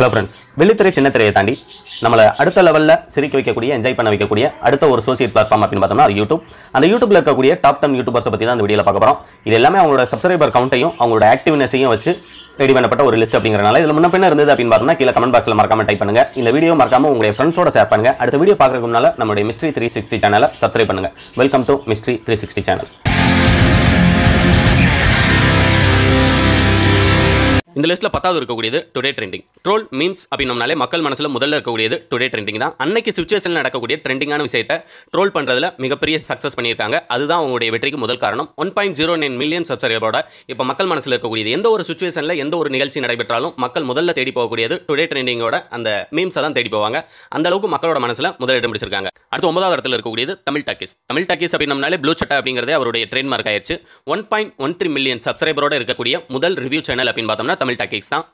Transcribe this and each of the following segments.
hello friends வெள்ளித்திரை சின்ன திரையை தாண்டி நம்மளை அடுத்த லெவலில் சிரிக்க வைக்கக்கூடிய என்ஜாய் பண்ண வைக்கக்கூடிய அடுத்த ஒரு சோசியல் பிளாட்ஃபார்ம் அப்படின்னு பார்த்தோம்னா அது யூடியூப் அந்த யூடியூப்ல இருக்கக்கூடிய டாப் டென் யூடியூபர்ஸ் பற்றி தான் அந்த வீடியோவில் பார்க்க போகிறோம் இது எல்லாமே அவங்களோட சப்ஸ்கிரைபர் கவுண்ட்டையும் அவங்களோட ஆக்டிவ்னஸையும் வச்சு ரெடி பண்ணப்பட்ட ஒரு லிஸ்ட் அப்படிங்கிறனால இதில் முன்ன பின்ன இருந்தது அப்படின்னு பார்த்தோம்னா கீழே கமெண்ட் பாக்ஸில் மறக்காம டைப் பண்ணுங்க இந்த வீடியோ மறக்காம உங்களுடைய ஃப்ரெண்ட்ஸோட ஷேர் பண்ணுங்க அடுத்த வீடியோ பார்க்கறதுனால நம்மளுடைய மிஸ்ட்ரி த்ரீ சிக்ஸ்டி சேனலை சப்ஸ்கிரைப் பண்ணுங்க welcome to mystery three sixty channel இந்த லிஸ்ட்டில் பத்தாவது இருக்கக்கூடியது டுடே ட்ரெண்டிங் ட்ரோல் மீம்ஸ் அப்படின்னம்னாலே மக்கள் மனசில் முதல்ல இருக்கக்கூடியது டுடே ட்ரெண்டிங் தான் அன்னைக்கு சுச்சுவேஷனில் நடக்கக்கூடிய ட்ரெண்டிங்கான விஷயத்தை ட்ரோல் பண்ணுறதுல மிகப்பெரிய சக்ஸஸ் பண்ணியிருக்காங்க அதுதான் அவங்களுடைய வெற்றிக்கு முதல் காரணம் one point zero nine million சப்ஸ்கிரைபரோட இப்போ மக்கள் மனசில் இருக்கக்கூடியது எந்த ஒரு சுச்சுவேஷனில் எந்த ஒரு நிகழ்ச்சி நடைபெற்றாலும் மக்கள் முதல்ல தேடி போகக்கூடியது டுடே ட்ரெண்டிங்கோட அந்த மீம்ஸை தான் தேடி போவாங்க அந்த அளவுக்கு மக்களோட மனசில் முதலிடம் பிடிச்சிருக்காங்க அடுத்து ஒன்பதாவது இடத்துல இருக்கக்கூடியது தமிழ் டாக்கிஸ் தமிழ் டாக்கிஸ் அப்படின்னம்னாலே ப்ளூ சட்டா அப்படிங்கிறது அவருடைய ட்ரெண்ட் மார்க் ஆயிடுச்சு one point one three million சப்ஸ்கிரைபரோட இருக்கக்கூடிய முதல் ரிவ்யூ சேனல் அப்படின்னு பார்த்தோம்னா தமிழ் டெக்னிக்ஸ் தான்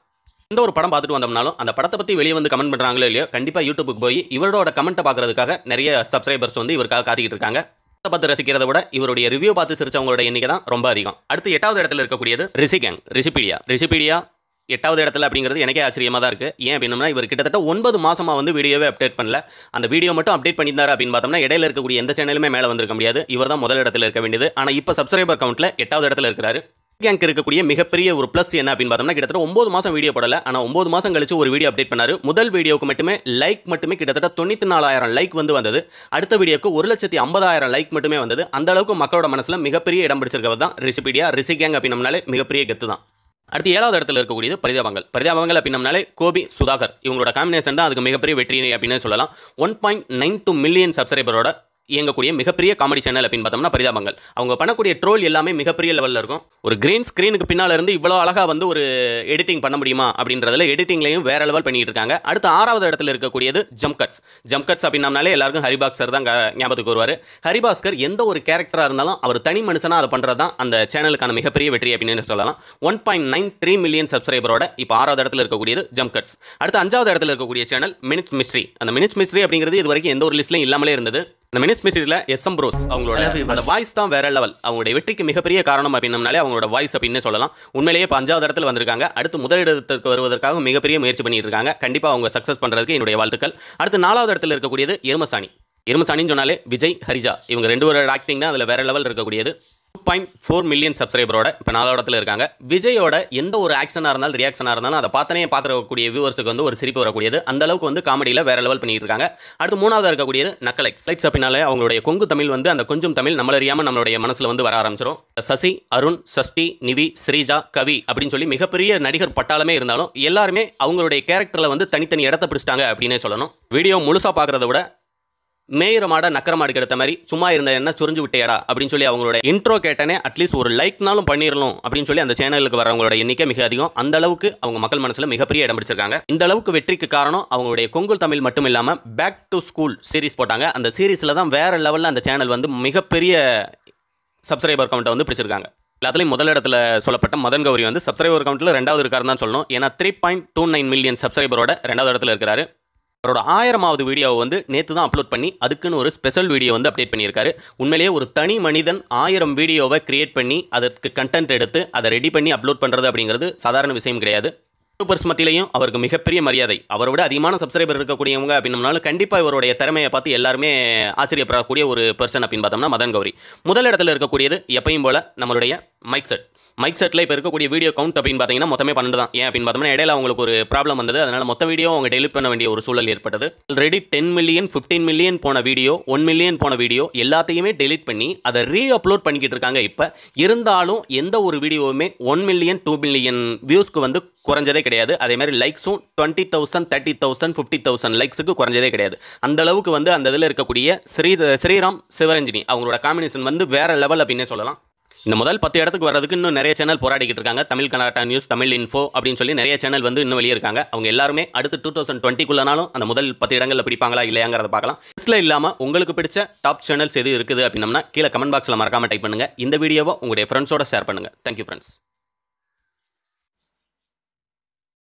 எந்த ஒரு படம் பார்த்துட்டு வந்தோம்னாலும் அந்த படத்தை பற்றி வெளியே வந்து கமெண்ட் பண்ணுறாங்களோ இல்லையோ கண்டிப்பாக யூடியூபுக்கு போய் இவரோட கமெண்ட்டை பார்க்குறதுக்காக நிறைய சப்ஸ்கிரைபர்ஸ் வந்து இவருக்காக காத்திக்கிட்டு இருக்காங்க படத்தை பார்த்து ரசிக்கிறத விட இவருடைய ரிவ்யூ பார்த்து சிரிச்சவங்களோட எண்ணிக்கை தான் ரொம்ப அதிகம் அடுத்து எட்டாவது இடத்துல இருக்கக்கூடியது ரிஷிகேங் ரிஷிபீடியா ரிஷிபீடியா எட்டாவது இடத்துல அப்படிங்கிறது எனக்கே ஆச்சரியமாக தான் இருக்குது ஏன் அப்படின்னா இவர் கிட்டத்தட்ட ஒன்பது மாதமாக வந்து வீடியோவே அப்டேட் பண்ணல அந்த வீடியோ மட்டும் அப்டேட் பண்ணியிருந்தார் அப்படின்னு பார்த்தோம்னா இடையில இருக்கக்கூடிய எந்த சேனலுமே மேலே வந்திருக்க முடியாது இவர் தான் முதல் இடத்துல இருக்க வேண்டியது ஆனால் இப்போ சப்ஸ்கிரைபர் கவுண்ட்டில் எட்டாவது இடத்துல இருக்கிறாரு கேங்க் இருக்கக்கூடிய மிகப்பெரிய ஒரு ப்ளஸ் என்ன அப்படின்னு பார்த்தோம்னா கிட்டத்தட்ட ஒம்பது மாதம் வீடியோ போடல ஆனால் ஒம்பது மாதம் கழிச்சு ஒரு வீடியோ அப்டேட் பண்ணார் முதல் வீடியோக்கு மட்டுமே லைக் மட்டுமே கிட்டத்தட்ட தொண்ணூற்றி நாலாயிரம் லைக் வந்து வந்தது அடுத்த வீடியோக்கு ஒரு லட்சத்தி ஐம்பதாயிரம் லைக் மட்டுமே வந்தது அந்த அளவுக்கு மக்களோட மனசில் மிகப்பெரிய இடம் பிடிச்சிருக்கிறது தான் ரிசிபீடியா ரிசி கேங் அப்படின்னாலே மிகப்பெரிய கெத்து தான் அடுத்து ஏழாவது இடத்துல இருக்கக்கூடியது பரிதாபங்கள் பரிதாபங்கள் அப்படின்னாலே கோபி சுதாகர் இவங்களோட காம்பினேஷன் தான் அதுக்கு மிகப்பெரிய வெற்றி அப்படின்னு சொல்லலாம் ஒன் நைன் டூ மில்லியன் சப்ஸ்கிரைபரோட இயங்கக்கூடிய மிகப்பெரிய காமெடி சேனல் அப்படின்னு பார்த்தோம்னா பரிதாபங்கள் அவங்க பண்ணக்கூடிய ட்ரோல் எல்லாமே மிகப்பெரிய லெவலில் இருக்கும் ஒரு கிரீன் ஸ்க்ரீனுக்கு பின்னால் இருந்து இவ்வளோ அழகாக வந்து ஒரு எடிட்டிங் பண்ண முடியுமா அப்படின்றதுல எடிட்டிங்லையும் வேற லெவல் பண்ணிட்டு இருக்காங்க அடுத்து ஆறாவது இடத்துல இருக்கக்கூடியது ஜம்கட்ஸ் ஜம்கட்ஸ் அப்படின்னாலே எல்லாருக்கும் ஹரிபாஸ்கர் தான் ஞாபகத்துக்கு வருவார் ஹரிபாஸ்கர் எந்த ஒரு கேரக்டராக இருந்தாலும் அவர் தனி மனுஷனாக அதை பண்ணுறது தான் அந்த சேனலுக்கான மிகப்பெரிய வெற்றி அப்படின்னு சொல்லலாம் one point nine three million சப்ஸ்கிரைபரோட இப்போ ஆறாவது இடத்துல இருக்கக்கூடியது ஜம்கட்ஸ் அடுத்து அஞ்சாவது இடத்துல இருக்கக்கூடிய சேனல் மினிட்ஸ் மிஸ்ட்ரி அந்த மினிட்ஸ் மிஸ்ட்ரி அப்படிங்கிறது இது வரைக்கும் எந்த ஒரு லிஸ்ட்லையும் இல்லாமலே இருந்தது இந்த மினிட்ஸ் மிஸ்டியில் எஸ் எம் ப்ரோஸ் அவங்களோட அந்த வாய்ஸ் தான் வேற லெவல் அவங்களுடைய வெற்றிக்கு மிகப்பெரிய காரணம் அப்படின்னம்னாலே அவங்களோட வாய்ஸ் அப்படின்னு சொல்லலாம் உண்மையிலேயே இப்போ அஞ்சாவது இடத்துல வந்திருக்காங்க அடுத்து முதலிடத்திற்கு வருவதற்காக மிகப்பெரிய முயற்சி பண்ணிட்டு இருக்காங்க கண்டிப்பாக அவங்க சக்ஸஸ் பண்ணுறதுக்கு என்னுடைய வாழ்த்துக்கள் அடுத்து நாலாவது இடத்துல இருக்கக்கூடியது எருமசாணி எருமசாணின்னு சொன்னாலே விஜய் ஹரிஜா இவங்க ரெண்டு பேரோட ஆக்டிங் தான் அதில் வேற லெவல் இருக்கக்கூடியது பாயிண்ட் ஃபோர் மில்லியன் சப்ஸ்கிரைபரோட இப்போ நாலு இருக்காங்க விஜயோட எந்த ஒரு ஆக்ஷனாக இருந்தாலும் ரியாக்ஷனாக இருந்தாலும் அதை பார்த்தனே பார்க்கக்கூடிய வியூவர்ஸுக்கு வந்து ஒரு சிரிப்பு வரக்கூடியது அந்த அளவுக்கு வந்து காமெடியில் வேற லெவல் பண்ணிட்டு இருக்காங்க அடுத்து மூணாவதாக இருக்கக்கூடியது நக்கலை ஸ்லைட்ஸ் அப்படின்னாலே அவங்களுடைய கொங்கு தமிழ் வந்து அந்த கொஞ்சம் தமிழ் நம்மளறியாமல் நம்மளுடைய மனசில் வந்து வர ஆரம்பிச்சிடும் சசி அருண் சஷ்டி நிவி ஸ்ரீஜா கவி அப்படின்னு சொல்லி மிகப்பெரிய நடிகர் பட்டாலுமே இருந்தாலும் எல்லாருமே அவங்களுடைய கேரக்டரில் வந்து தனித்தனி இடத்த பிடிச்சிட்டாங்க அப்படின்னே சொல்லணும் வீடியோ முழுசாக பார்க்குறத விட மேயிற மாடை நக்கர கெடுத்த மாதிரி சும்மா இருந்த என்ன சுரிஞ்சு விட்டேடா அப்படின்னு சொல்லி அவங்களோட இன்ட்ரோ கேட்டனே அட்லீஸ்ட் ஒரு லைக்னாலும் பண்ணிடணும் அப்படின்னு சொல்லி அந்த சேனலுக்கு வரவங்களோட எண்ணிக்கை மிக அதிகம் அந்த அளவுக்கு அவங்க மக்கள் மனசுல மிகப்பெரிய இடம் பிடிச்சிருக்காங்க இந்த அளவுக்கு வெற்றிக்கு காரணம் அவங்களுடைய கொங்குல் தமிழ் மட்டும் இல்லாமல் பேக் டு ஸ்கூல் சீரிஸ் போட்டாங்க அந்த சீரீஸ்ல தான் வேற லெவலில் அந்த சேனல் வந்து மிகப்பெரிய சப்ஸ்கிரைபர் கவுண்ட்டை வந்து பிடிச்சிருக்காங்க எல்லாத்துலேயும் முதல் இடத்துல சொல்லப்பட்ட மதன் கௌரி வந்து சப்ஸ்கிரைபர் கவுண்ட்டில் ரெண்டாவது இருக்காருன்னு தான் சொல்லணும் ஏன்னா three point two nine million சப்ஸ்கிரைபரோட ரெண்டாவது இடத்துல இருக்கிறாரு அவரோட ஆயிரமாவது வீடியோவை வந்து நேற்று தான் அப்லோட் பண்ணி அதுக்குன்னு ஒரு ஸ்பெஷல் வீடியோ வந்து அப்டேட் பண்ணியிருக்காரு உண்மையிலேயே ஒரு தனி மனிதன் ஆயிரம் வீடியோவை கிரியேட் பண்ணி அதற்கு கண்டென்ட் எடுத்து அதை ரெடி பண்ணி அப்லோட் பண்ணுறது அப்படிங்கிறது சாதாரண விஷயம் கிடையாது யூடியூபர்ஸ் மத்தியிலையும் அவருக்கு மிகப்பெரிய மரியாதை அவரை விட அதிகமான சப்ஸ்கிரைபர் இருக்கக்கூடியவங்க அப்படின்னாலும் கண்டிப்பாக இவருடைய திறமையை பார்த்து எல்லாருமே ஆச்சரியப்படக்கூடிய ஒரு பர்சன் அப்படின்னு பார்த்தோம்னா மதன் கௌரி முதல் இடத்துல இருக்கக்கூடியது எப்பயும் போல நம்மளுடைய மைக் செட் மைக் செட்டில் இப்போ இருக்கக்கூடிய வீடியோ கவுண்ட் அப்படின்னு பார்த்தீங்கன்னா மொத்தமே பன்னெண்டு தான் ஏன் அப்படின்னு பார்த்தோம்னா இடையில அவங்களுக்கு ஒரு ப்ராப்ளம் வந்தது அதனால் மொத்த வீடியோ அவங்க டெலிட் பண்ண வேண்டிய ஒரு சூழல் ஏற்பட்டது already ten million fifteen million போன வீடியோ ஒன் மில்லியன் போன வீடியோ எல்லாத்தையுமே டெலிட் பண்ணி அதை ரீ அப்லோட் பண்ணிக்கிட்டு இருக்காங்க இப்போ இருந்தாலும் எந்த ஒரு வீடியோவுமே ஒன் மில்லியன் டூ மில்லியன் வியூஸ்க்கு வந்து குறைஞ்சதே கிடையாது அதே மாதிரி லைக்ஸும் twenty thousand thirty thousand fifty thousand லைக்ஸுக்கு குறைஞ்சதே கிடையாது அந்த அளவுக்கு வந்து அந்த இதில் இருக்கக்கூடிய ஸ்ரீ ஸ்ரீராம் சிவரஞ்சினி அவங்களோட காம்பினேஷன் வந்து வேறு லெவல் அப்படின்னே சொல்லலாம் இந்த முதல் பத்து இடத்துக்கு வரதுக்கு இன்னும் நிறைய சேனல் போராடிக்கிட்டு இருக்காங்க தமிழ் கனாட்டா நியூஸ் தமிழ் இன்ஃபோ அப்படின்னு சொல்லி நிறைய சேனல் வந்து இன்னும் வெளியே இருக்காங்க அவங்க எல்லாருமே அடுத்து டூ தௌசண்ட் டுவெண்ட்டிக்குள்ளனாலும் அந்த முதல் பத்து இடங்களில் பிடிப்பாங்களா இல்லையாங்கிறத பார்க்கலாம் லிஸ்ட்ல இல்லாமல் உங்களுக்கு பிடிச்ச டாப் சேனல்ஸ் எது இருக்குது அப்படின்னம்னா கீழே கமெண்ட் பாக்ஸில் மறக்காமல் டைப் பண்ணுங்க இந்த வீடியோவை உங்களுடைய ஃப்ரெண்ட்ஸோட ஷேர் பண்ணுங்க தேங்க்யூ ஃப்ரெண்ட்ஸ்